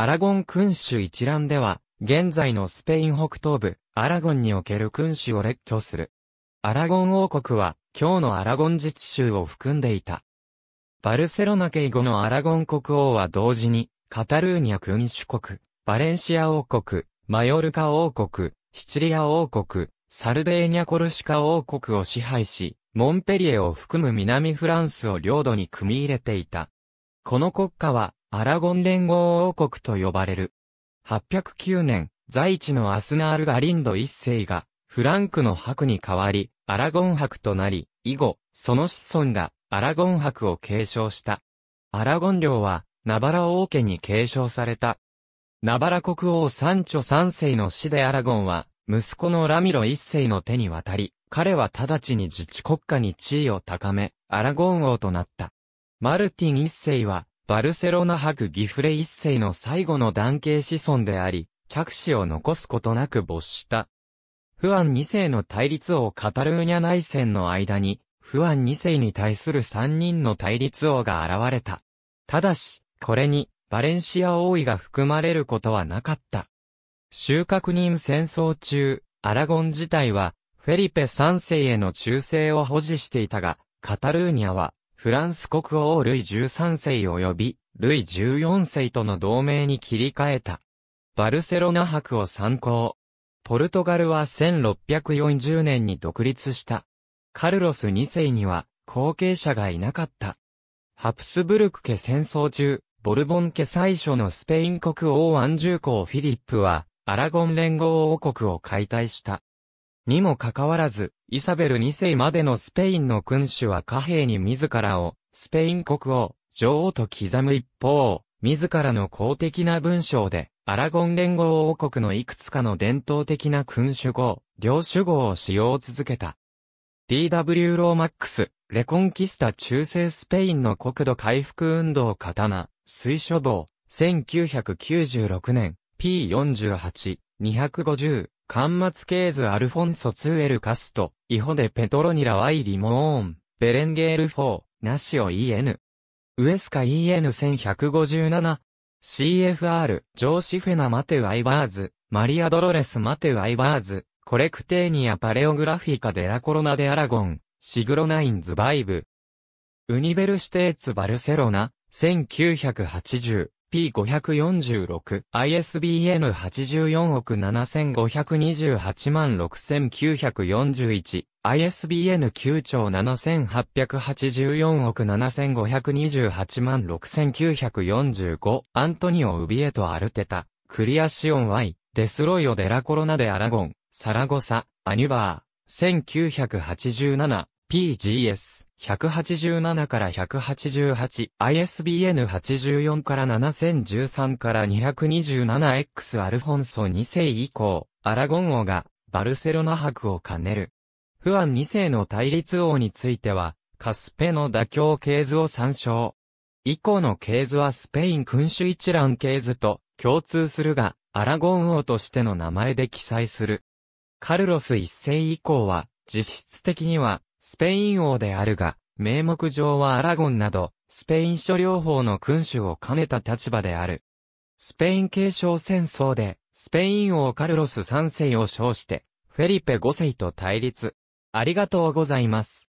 アラゴン君主一覧では、現在のスペイン北東部、アラゴンにおける君主を列挙する。アラゴン王国は、今日のアラゴン自治州を含んでいた。バルセロナ系後のアラゴン国王は同時に、カタルーニャ君主国、バレンシア王国、マヨルカ王国、シチリア王国、サルデーニャコルシカ王国を支配し、モンペリエを含む南フランスを領土に組み入れていた。この国家は、アラゴン連合王国と呼ばれる。809年、在地のアスナールガリンド一世が、フランクの伯に代わり、アラゴン伯となり、以後、その子孫が、アラゴン伯を継承した。アラゴン領は、ナバラ王家に継承された。ナバラ国王サンチョ三世の死でアラゴンは、息子のラミロ一世の手に渡り、彼は直ちに自治国家に地位を高め、アラゴン王となった。マルティン一世は、バルセロナ博ギフレ一世の最後の男系子孫であり、着手を残すことなく没した。フ安ン世の対立王カタルーニャ内戦の間に、フ安ン世に対する三人の対立王が現れた。ただし、これに、バレンシア王位が含まれることはなかった。収穫人戦争中、アラゴン自体は、フェリペ三世への忠誠を保持していたが、カタルーニャは、フランス国王ルイ13世及び、ルイ14世との同盟に切り替えた。バルセロナ博を参考。ポルトガルは1640年に独立した。カルロス2世には後継者がいなかった。ハプスブルク家戦争中、ボルボン家最初のスペイン国王アンジュ公フィリップは、アラゴン連合王国を解体した。にもかかわらず、イサベル2世までのスペインの君主は貨幣に自らを、スペイン国王、女王と刻む一方、自らの公的な文章で、アラゴン連合王国のいくつかの伝統的な君主語、領主語を使用続けた。DW ローマックス、レコンキスタ中世スペインの国土回復運動刀、水書房、1996年、P48、250、マ末ケーズアルフォンソツーエルカスト、イホデペトロニラワイリモーン、ベレンゲールフォー、ナシオ EN。ウエスカ EN1157。CFR、ジョーシフェナ・マテウ・アイバーズ、マリア・ドロレス・マテウ・アイバーズ、コレクテーニア・パレオグラフィカ・デラ・コロナ・デ・アラゴン、シグロナインズ・バイブ。ウニベル・シテーツ・バルセロナ、1980。P546、ISBN 84億7528万6941、ISBN 9兆7884億7528万6945、アントニオ・ウビエト・アルテタ、クリアシオン・ワイ、デスロイオ・デラコロナ・デ・アラゴン、サラゴサ、アニュバー、1987、PGS187 から188、ISBN84 から7013から 227X アルフォンソ2世以降、アラゴン王がバルセロナ博を兼ねる。フアン2世の対立王については、カスペの妥協系図を参照。以降の系図はスペイン君主一覧系図と共通するが、アラゴン王としての名前で記載する。カルロス一世以降は、実質的には、スペイン王であるが、名目上はアラゴンなど、スペイン諸領法の君主を兼ねた立場である。スペイン継承戦争で、スペイン王カルロス3世を称して、フェリペ5世と対立。ありがとうございます。